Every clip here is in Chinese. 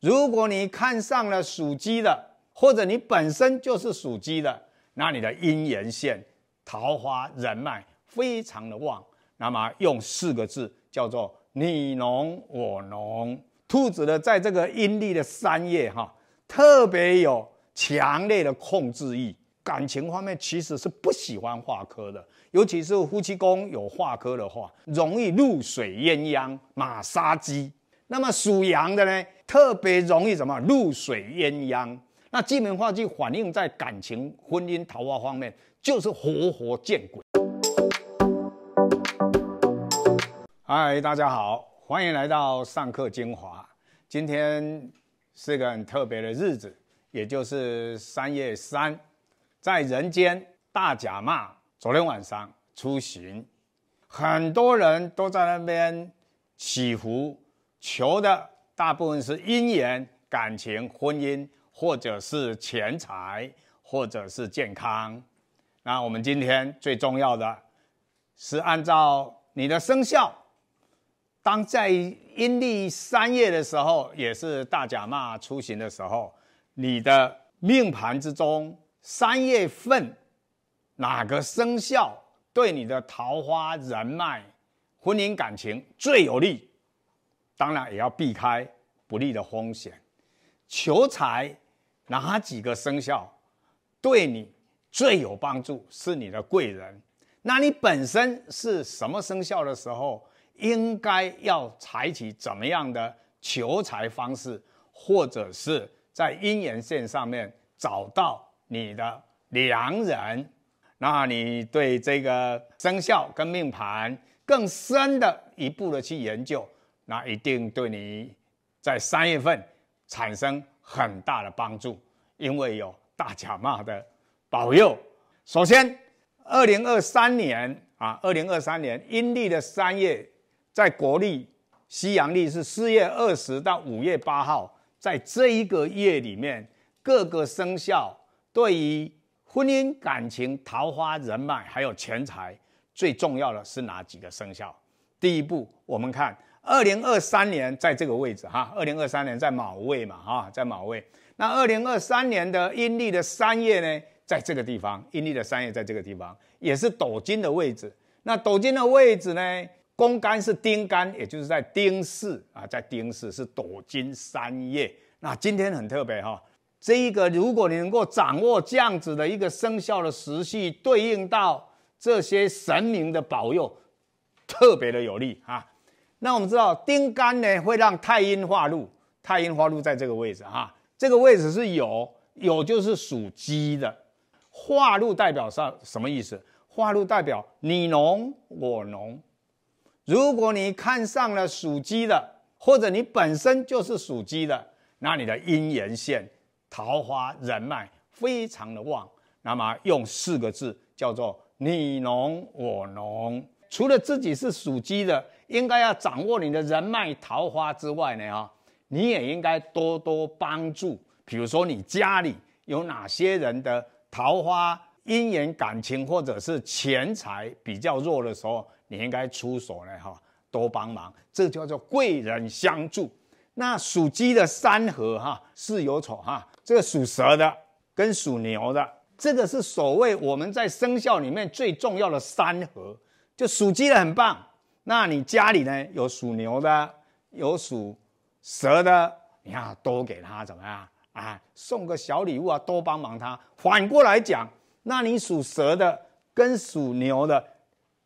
如果你看上了属鸡的，或者你本身就是属鸡的，那你的姻缘线、桃花人脉非常的旺。那么用四个字叫做“你浓我浓”。兔子呢，在这个阴历的三月哈，特别有强烈的控制欲。感情方面其实是不喜欢化科的，尤其是夫妻宫有化科的话，容易露水鸳鸯、马杀鸡。那么属羊的呢，特别容易什么露水鸳鸯？那金门化就反映在感情、婚姻、桃花方面，就是活活见鬼！嗨，大家好，欢迎来到上课精华。今天是个很特别的日子，也就是三月三。在人间大假骂，昨天晚上出行，很多人都在那边祈福求的，大部分是姻缘、感情、婚姻，或者是钱财，或者是健康。那我们今天最重要的，是按照你的生肖，当在阴历三月的时候，也是大假骂出行的时候，你的命盘之中。三月份，哪个生肖对你的桃花、人脉、婚姻感情最有利？当然也要避开不利的风险。求财哪几个生肖对你最有帮助？是你的贵人。那你本身是什么生肖的时候，应该要采取怎么样的求财方式，或者是在姻缘线上面找到？你的良人，那你对这个生肖跟命盘更深的一步的去研究，那一定对你在三月份产生很大的帮助，因为有大甲冒的保佑。首先，二零二三年啊，二零二三年阴历的三月，在国历、西洋历是四月二十到五月八号，在这一个月里面，各个生肖。对于婚姻、感情、桃花、人脉，还有钱财，最重要的是哪几个生肖？第一步，我们看二零二三年在这个位置哈，二零二三年在卯位嘛哈，在卯位。那二零二三年的阴历的三月呢，在这个地方，阴历的三月在这个地方，也是斗金的位置。那斗金的位置呢，公干是丁干，也就是在丁巳啊，在丁巳是斗金三月。那今天很特别哈。这一个，如果你能够掌握这样子的一个生肖的时序，对应到这些神明的保佑，特别的有利啊。那我们知道丁干呢会让太阴化禄，太阴化禄在这个位置啊，这个位置是有有就是属鸡的，化禄代表上什么意思？化禄代表你侬我侬。如果你看上了属鸡的，或者你本身就是属鸡的，那你的姻缘线。桃花人脉非常的旺，那么用四个字叫做你侬我侬”。除了自己是属鸡的，应该要掌握你的人脉桃花之外呢，哈，你也应该多多帮助。比如说你家里有哪些人的桃花姻缘感情或者是钱财比较弱的时候，你应该出手呢，哈，多帮忙，这叫做贵人相助。那属鸡的三合哈，是有丑哈。这个属蛇的跟属牛的，这个是所谓我们在生肖里面最重要的三合。就属鸡的很棒，那你家里呢有属牛的，有属蛇的，你看多给他怎么样啊？送个小礼物啊，多帮忙他。反过来讲，那你属蛇的跟属牛的，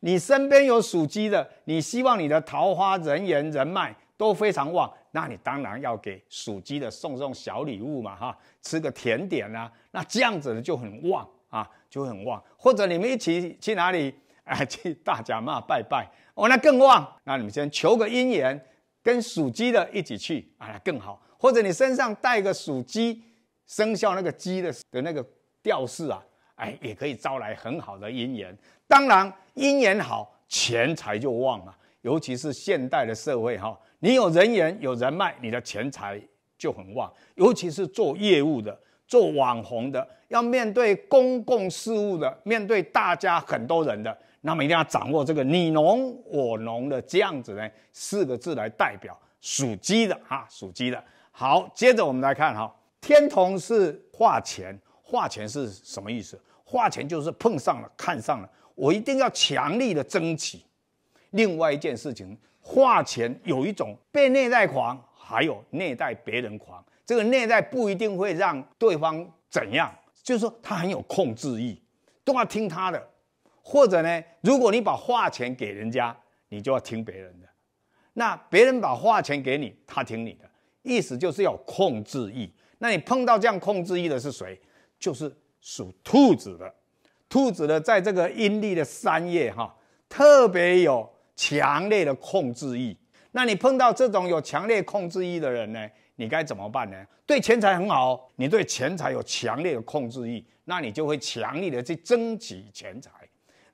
你身边有属鸡的，你希望你的桃花、人缘、人脉。都非常旺，那你当然要给属鸡的送送小礼物嘛，哈，吃个甜点啊，那这样子呢就很旺啊，就很旺。或者你们一起去哪里，哎，去大家嘛拜拜，哦，那更旺。那你们先求个姻缘，跟属鸡的一起去啊，更好。或者你身上带个属鸡生肖那个鸡的的那个吊饰啊，哎，也可以招来很好的姻缘。当然，姻缘好，钱财就旺了，尤其是现代的社会哈。你有人缘有人脉，你的钱财就很旺。尤其是做业务的、做网红的，要面对公共事务的、面对大家很多人的，那么一定要掌握这个“你侬我侬”的这样子呢四个字来代表属鸡的哈，属鸡的好。接着我们来看哈，天同是化钱，化钱是什么意思？化钱就是碰上了看上了，我一定要强力的争取。另外一件事情。花钱有一种被虐待狂，还有虐待别人狂。这个虐待不一定会让对方怎样，就是说他很有控制欲，都要听他的。或者呢，如果你把花钱给人家，你就要听别人的。那别人把花钱给你，他听你的意思就是要控制欲。那你碰到这样控制欲的是谁？就是属兔子的。兔子呢，在这个阴历的三月哈，特别有。强烈的控制欲，那你碰到这种有强烈控制欲的人呢？你该怎么办呢？对钱财很好，你对钱财有强烈的控制欲，那你就会强力的去争取钱财。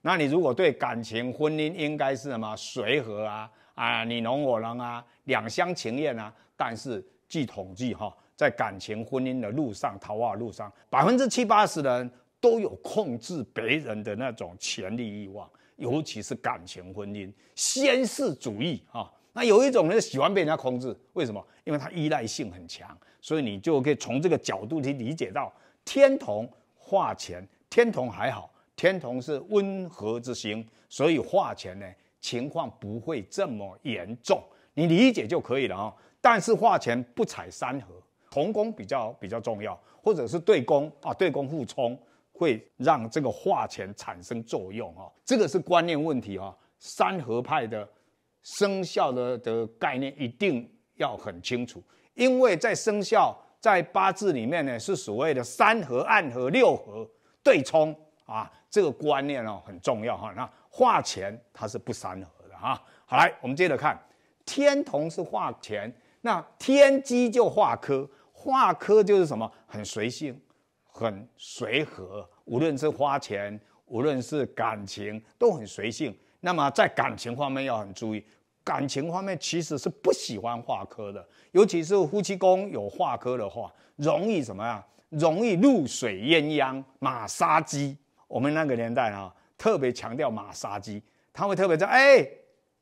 那你如果对感情、婚姻应该是什么随和啊，啊你侬我侬啊，两厢情愿啊。但是据统计哈，在感情、婚姻的路上、桃花路上，百分之七八十的人都有控制别人的那种权力欲望。尤其是感情婚姻，先世主义啊，那有一种人喜欢被人家控制，为什么？因为他依赖性很强，所以你就可以从这个角度去理解到天同化钱，天同还好，天同是温和之星，所以化钱呢情况不会这么严重，你理解就可以了啊。但是化钱不踩三合，同宫比较比较重要，或者是对宫啊，对宫互冲。会让这个化钱产生作用啊，这个是观念问题啊。三合派的生肖的的概念一定要很清楚，因为在生肖在八字里面呢，是所谓的三合暗合六合对冲啊，这个观念哦很重要哈。那化钱它是不三合的哈。好来，我们接着看天同是化权，那天机就化科，化科就是什么很随性。很随和，无论是花钱，无论是感情，都很随性。那么在感情方面要很注意，感情方面其实是不喜欢化科的，尤其是夫妻宫有化科的话，容易什么呀？容易露水鸳鸯马杀鸡。我们那个年代啊，特别强调马杀鸡，他会特别在哎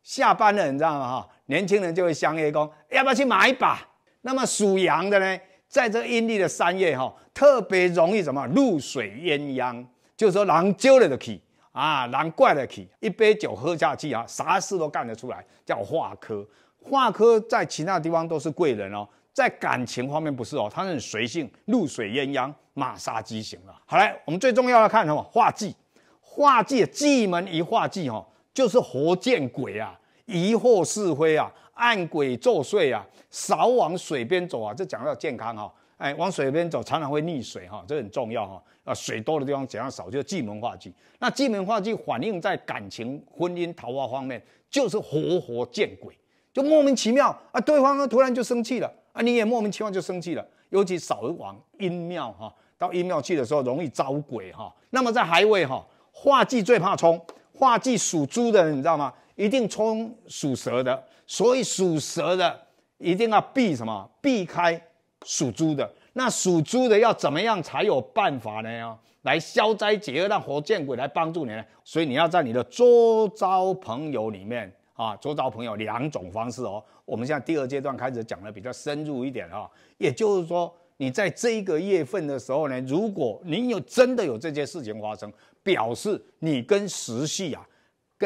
下班了，你知道吗？哈，年轻人就会相约说，要不要去买一把？那么属羊的呢？在这阴历的三月哈，特别容易什么露水鸳鸯，就是说狼纠了的起啊，狼怪了起一杯酒喝下去啊，啥事都干得出来，叫化科。化科在其他地方都是贵人哦，在感情方面不是哦，他很随性，露水鸳鸯，马杀鸡型了。好嘞，我们最重要要看什么化忌，化忌忌门一化忌哈，就是活见鬼啊，疑惑是非啊。按鬼作祟啊，少往水边走啊，这讲到健康哈，哎，往水边走常常会溺水哈，这很重要哈。啊，水多的地方怎样少，就忌门化忌。那忌门化忌反映在感情、婚姻、桃花方面，就是活活见鬼，就莫名其妙啊，对方呢突然就生气了啊，你也莫名其妙就生气了。尤其少往阴庙哈，到阴庙去的时候容易招鬼哈。那么在海位哈，化忌最怕冲，化忌属猪的人你知道吗？一定冲属蛇的，所以属蛇的一定要避什么？避开属猪的。那属猪的要怎么样才有办法呢？来消灾解厄，让活见鬼来帮助你呢？所以你要在你的周招朋友里面啊，周招朋友两种方式哦。我们现在第二阶段开始讲的比较深入一点哦，也就是说，你在这一个月份的时候呢，如果你有真的有这件事情发生，表示你跟时序啊。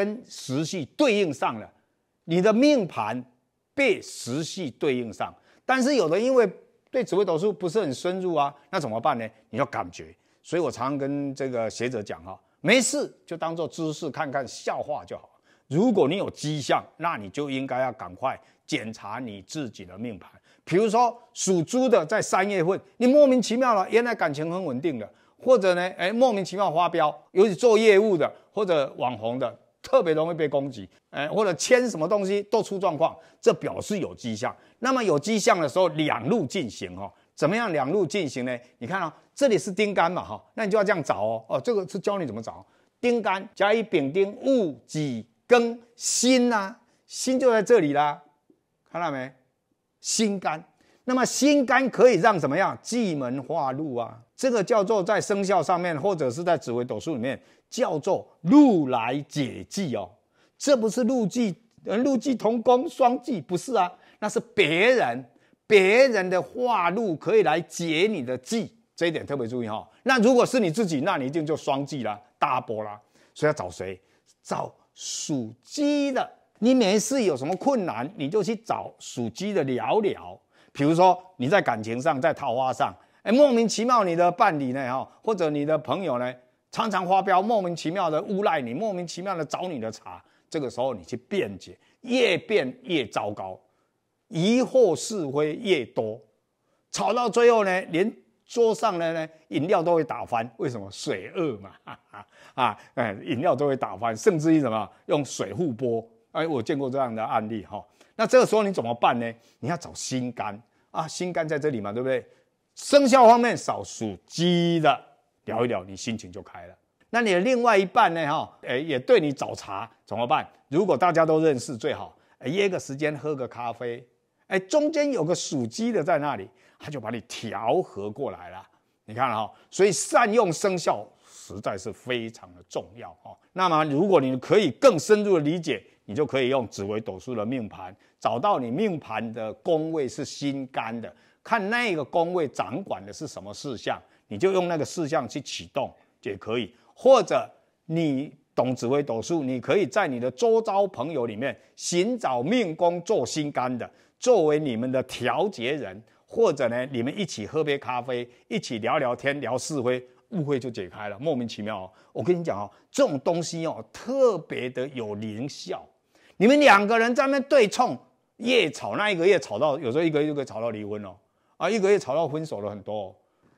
跟时序对应上了，你的命盘被时序对应上，但是有的因为对紫微斗数不是很深入啊，那怎么办呢？你要感觉，所以我常常跟这个学者讲哈，没事就当做知识看看笑话就好。如果你有迹象，那你就应该要赶快检查你自己的命盘。比如说属猪的在三月份，你莫名其妙了，原来感情很稳定的，或者呢，哎莫名其妙发飙，尤其做业务的或者网红的。特别容易被攻击，哎，或者签什么东西都出状况，这表示有迹象。那么有迹象的时候，两路进行哈？怎么样两路进行呢？你看啊，这里是丁干嘛哈？那你就要这样找哦。哦，这个是教你怎么找丁干，甲乙丙丁戊己庚辛啦，辛就在这里啦，看到没？辛干，那么辛干可以让怎么样？忌门化禄啊。这个叫做在生肖上面，或者是在紫微斗数里面，叫做路来解忌哦。这不是路忌，呃，路忌同宫双忌不是啊，那是别人，别人的化路可以来解你的忌，这一点特别注意哈。那如果是你自己，那你一定就双忌啦，大波啦。所以要找谁？找属鸡的。你每次有什么困难，你就去找属鸡的聊聊。比如说你在感情上，在桃花上。莫名其妙，你的伴侣呢？哈，或者你的朋友呢？常常发飙，莫名其妙的诬赖你，莫名其妙的找你的茬。这个时候你去辩解，越辩越糟糕，疑惑是非越多，吵到最后呢，连桌上的呢饮料都会打翻。为什么水恶嘛？啊，哎，饮料都会打翻，甚至于什么用水互泼。哎，我见过这样的案例哈。那这个时候你怎么办呢？你要找心肝啊，心肝在这里嘛，对不对？生肖方面少属鸡的聊一聊，你心情就开了。那你的另外一半呢？哈，诶，也对你找茬怎么办？如果大家都认识最好，约个时间喝个咖啡。哎，中间有个属鸡的在那里，他就把你调和过来了。你看哈，所以善用生肖实在是非常的重要哦。那么如果你可以更深入的理解，你就可以用紫微斗数的命盘，找到你命盘的宫位是心肝的。看那个宫位掌管的是什么事项，你就用那个事项去启动也可以。或者你懂指挥斗数，你可以在你的周遭朋友里面寻找命宫做心肝的，作为你们的调节人。或者呢，你们一起喝杯咖啡，一起聊聊天，聊是非误会就解开了。莫名其妙，我跟你讲哦，这种东西哦，特别的有灵效。你们两个人在那对冲，越吵那一个越吵到，有时候一个一个吵到离婚哦。啊，一个月吵到分手了很多，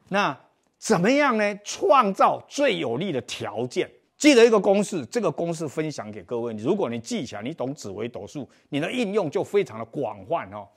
那怎么样呢？创造最有利的条件，记得一个公式，这个公式分享给各位。如果你记起来，你懂紫微斗数，你的应用就非常的广泛哦。